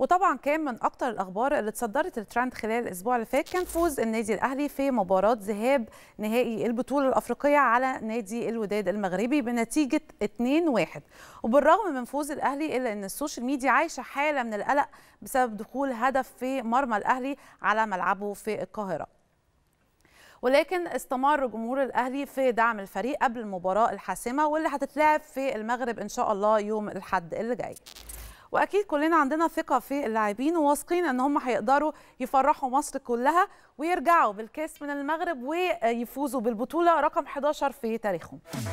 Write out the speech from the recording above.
وطبعا كان من اكتر الاخبار اللي تصدرت الترند خلال الاسبوع اللي فات كان فوز النادي الاهلي في مباراه ذهاب نهائي البطوله الافريقيه على نادي الوداد المغربي بنتيجه 2-1 وبالرغم من فوز الاهلي الا ان السوشيال ميديا عايشه حاله من القلق بسبب دخول هدف في مرمى الاهلي على ملعبه في القاهره ولكن استمر جمهور الاهلي في دعم الفريق قبل المباراه الحاسمه واللي هتتلعب في المغرب ان شاء الله يوم الاحد اللي جاي واكيد كلنا عندنا ثقه في اللاعبين وواثقين ان هم هيقدروا يفرحوا مصر كلها ويرجعوا بالكاس من المغرب ويفوزوا بالبطوله رقم 11 في تاريخهم